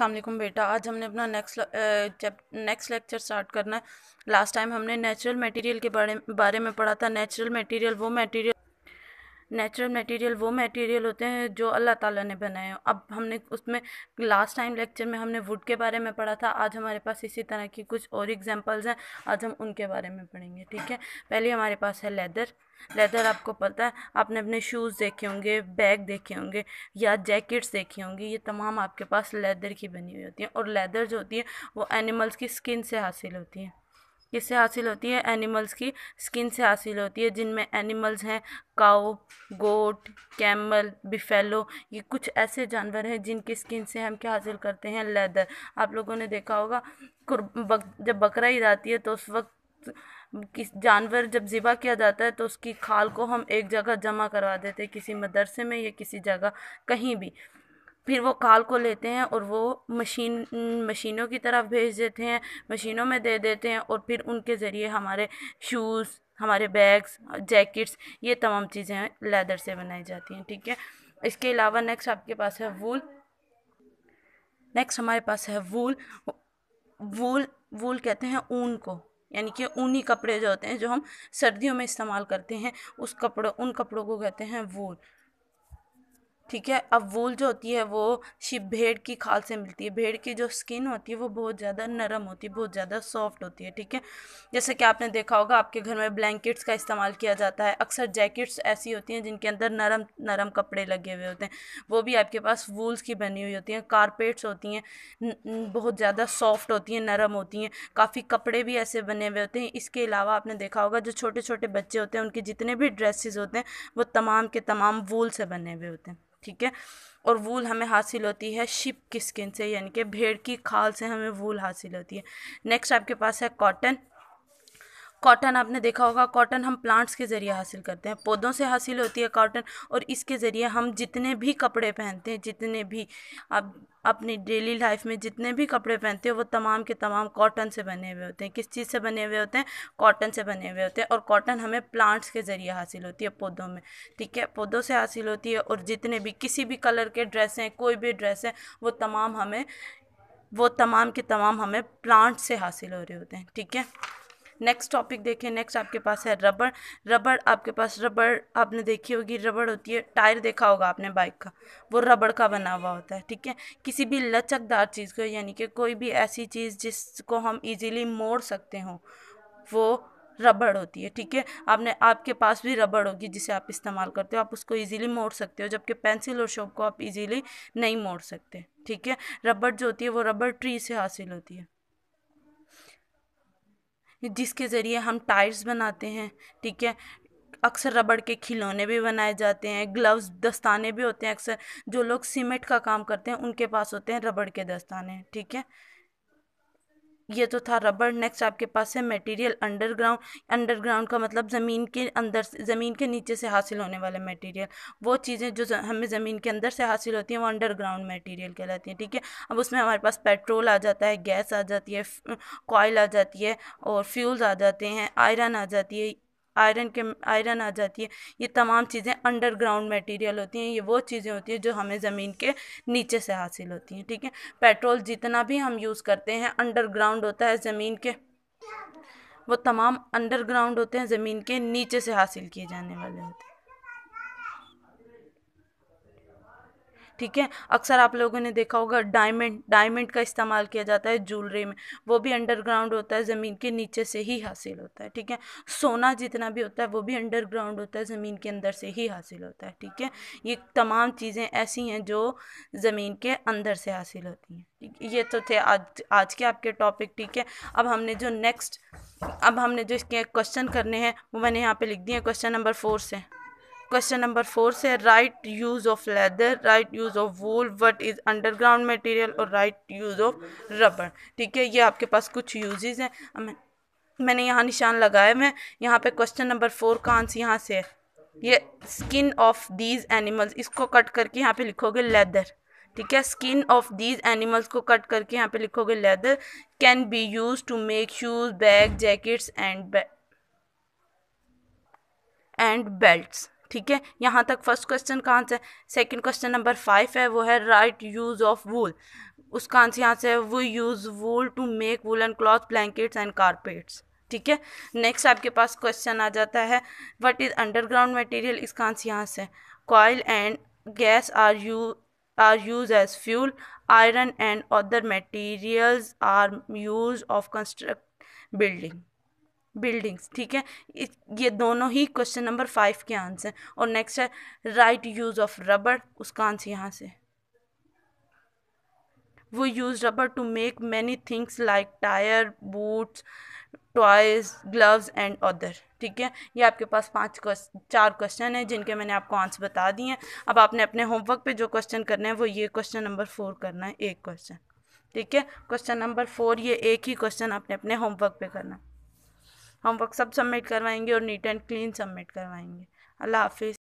असलम बेटा आज हमने अपना नेक्स्ट नेक्स्ट लेक्चर स्टार्ट करना है लास्ट टाइम हमने नेचुरल मटेरियल के बारे बारे में पढ़ा था नेचुरल मटेरियल वो मटेरियल नेचुरल मटेरियल वो मटेरियल होते हैं जो अल्लाह ताला ने बनाए हो अब हमने उसमें लास्ट टाइम लेक्चर में हमने वुड के बारे में पढ़ा था आज हमारे पास इसी तरह की कुछ और एग्जांपल्स हैं आज हम उनके बारे में पढ़ेंगे ठीक है पहले हमारे पास है लेदर लेदर आपको पता है आपने अपने शूज़ देखे होंगे बैग देखे होंगे या जैकेट्स देखी होंगी ये तमाम आपके पास लेदर की बनी हुई होती हैं और लेदर जो होती है वो एनिमल्स की स्किन से हासिल होती हैं किससे हासिल होती है एनिमल्स की स्किन से हासिल होती है जिनमें एनिमल्स हैं काओ गोट कैमल बिफेलो ये कुछ ऐसे जानवर हैं जिनकी स्किन से हम क्या हासिल करते हैं लेदर आप लोगों ने देखा होगा बक, जब बकरा ही जाती है तो उस वक्त किस जानवर जब ज़िबा किया जाता है तो उसकी खाल को हम एक जगह जमा करवा देते हैं किसी मदरसे में या किसी जगह कहीं भी फिर वो काल को लेते हैं और वो मशीन मशीनों की तरफ भेज देते हैं मशीनों में दे देते हैं और फिर उनके ज़रिए हमारे शूज़ हमारे बैग्स जैकेट्स ये तमाम चीज़ें लेदर से बनाई जाती हैं ठीक है इसके अलावा नेक्स्ट आपके पास है वूल नेक्स्ट हमारे पास है वूल वूल वूल कहते हैं ऊन को यानी कि ऊनी कपड़े जो होते हैं जो हम सर्दियों में इस्तेमाल करते हैं उस कपड़ों उन कपड़ों को कहते हैं वूल ठीक है अब वूल जो होती है वो शिप भेड़ की खाल से मिलती है भेड़ की जो स्किन होती है वो बहुत ज़्यादा नरम होती है बहुत ज़्यादा सॉफ्ट होती है ठीक है जैसे कि आपने देखा होगा आपके घर में ब्लैंकेट्स का इस्तेमाल किया जाता है अक्सर जैकेट्स ऐसी होती हैं जिनके अंदर नरम नरम कपड़े लगे हुए होते हैं वो भी आपके पास वूल्स की बनी हुई होती हैं कारपेट्स होती हैं बहुत ज़्यादा सॉफ्ट होती हैं नरम होती हैं काफ़ी कपड़े भी ऐसे बने हुए होते हैं इसके अलावा आपने देखा होगा जो छोटे छोटे बच्चे होते हैं उनके जितने भी ड्रेसेस होते हैं वो तमाम के तमाम वूल से बने हुए होते हैं ठीक है और वूल हमें हासिल होती है शिप की स्किन से यानी कि भेड़ की खाल से हमें वूल हासिल होती है नेक्स्ट आपके पास है कॉटन कॉटन आपने देखा होगा कॉटन हम प्लांट्स के ज़रिए हासिल करते हैं पौधों से हासिल होती है कॉटन और इसके ज़रिए हम जितने भी कपड़े पहनते हैं जितने भी आप अपनी डेली लाइफ में जितने भी कपड़े पहनते हो वो तमाम के तमाम कॉटन से बने हुए होते हैं किस चीज़ से बने हुए होते हैं कॉटन से बने हुए होते हैं और कॉटन हमें प्लांट्स के ज़रिए हासिल होती है पौधों में ठीक है पौधों से हासिल होती है और जितने भी किसी भी कलर के ड्रेस हैं कोई भी ड्रेस है वो तमाम हमें वो तमाम के तमाम हमें प्लांट से हासिल हो रहे होते हैं ठीक है नेक्स्ट टॉपिक देखें नेक्स्ट आपके पास है रबड़ रबड़ आपके पास रबड़ आपने देखी होगी रबड़ होती है टायर देखा होगा आपने बाइक का वो रबड़ का बना हुआ होता है ठीक है किसी भी लचकदार चीज़ को यानी कि कोई भी ऐसी चीज़ जिसको हम ईजीली मोड़ सकते हों वो रबड़ होती है ठीक है आपने आपके पास भी रबड़ होगी जिसे आप इस्तेमाल करते हो आप उसको इजीली मोड़ सकते हो जबकि पेंसिल और शॉप को आप इजीली नहीं मोड़ सकते ठीक है रबड़ जो होती है वो रबड़ ट्री से हासिल होती है जिसके ज़रिए हम टायर्स बनाते हैं ठीक है अक्सर रबड़ के खिलौने भी बनाए जाते हैं ग्लव्स दस्ताने भी होते हैं अक्सर जो लोग सीमेंट का काम करते हैं उनके पास होते हैं रबड़ के दस्ताने ठीक है ये तो था रबर नेक्स्ट आपके पास है मटेरियल अंडरग्राउंड अंडरग्राउंड का मतलब ज़मीन के अंदर ज़मीन के नीचे से हासिल होने वाले मटेरियल वो चीज़ें जो हमें ज़मीन के अंदर से हासिल होती हैं वो अंडरग्राउंड मटेरियल कहलाती हैं ठीक है थीके? अब उसमें हमारे पास पेट्रोल आ जाता है गैस आ जाती है कॉयल आ जाती है और फ्यूल्स आ जाते हैं आयरन आ जाती है आयरन के आयरन आ जाती है ये तमाम चीज़ें अंडरग्राउंड मटेरियल होती हैं ये वो चीज़ें होती हैं जो हमें ज़मीन के नीचे से हासिल होती हैं ठीक है पेट्रोल जितना भी हम यूज़ करते हैं अंडरग्राउंड होता है ज़मीन के वो तमाम अंडरग्राउंड होते हैं ज़मीन के नीचे से हासिल किए जाने वाले होते हैं ठीक है अक्सर आप लोगों ने देखा होगा डायमंड डायमंड का इस्तेमाल किया जाता है ज्वेलरी में वो भी अंडरग्राउंड होता है ज़मीन के नीचे से ही हासिल होता है ठीक है सोना जितना भी होता है वो भी अंडरग्राउंड होता है ज़मीन के अंदर से ही हासिल होता है ठीक है ये तमाम चीज़ें ऐसी हैं जो ज़मीन के अंदर से हासिल होती हैं ये तो थे आज आज के आपके टॉपिक ठीक है अब हमने जो नेक्स्ट अब हमने जो इसके क्वेश्चन करने हैं वो मैंने यहाँ पे लिख दिए क्वेश्चन नंबर फोर से क्वेश्चन नंबर फोर से right use of leather right use of wool what is underground material और राइट यूज़ ऑफ रबर ठीक है ये आपके पास कुछ यूजेज़ हैं मैंने यहाँ निशान लगाए हुए यहाँ पे क्वेश्चन नंबर फोर का आंसर यहाँ से है ये स्किन ऑफ दीज एनिमल्स इसको कट करके यहाँ पे लिखोगे लेदर ठीक है स्किन ऑफ दीज एनिमल्स को कट करके यहाँ पे लिखोगे leather can be use to make shoes bag jackets and and belts ठीक है यहाँ तक फर्स्ट क्वेश्चन का answer second question number five है वो है राइट यूज़ ऑफ वूल उसका आंसर यहाँ से वो use wool to make wool and cloth blankets and carpets ठीक है नेक्स्ट आपके पास क्वेश्चन आ जाता है व्हाट इज़ अंडरग्राउंड मटेरियल इसका आंसर यहाँ से coal and gas are you are use as fuel iron and other materials are use of construct building buildings ठीक है ये दोनों ही क्वेश्चन नंबर फाइव के आंसर हैं और नेक्स्ट है राइट यूज़ ऑफ रबड़ उसका आंसर यहाँ से वो use rubber to make many things like tyre boots toys gloves and other ठीक है ये आपके पास पांच चार क्वेश्चन हैं जिनके मैंने आपको आंसर बता दिए हैं अब आपने अपने होमवर्क पे जो क्वेश्चन करना है वो ये क्वेश्चन नंबर फोर करना है एक क्वेश्चन ठीक है क्वेश्चन नंबर फोर ये एक ही क्वेश्चन आपने अपने होमवर्क पे करना है हम सब सबमिट करवाएंगे और नीट एंड क्लीन सबमिट करवाएंगे अल्लाह हाफिज़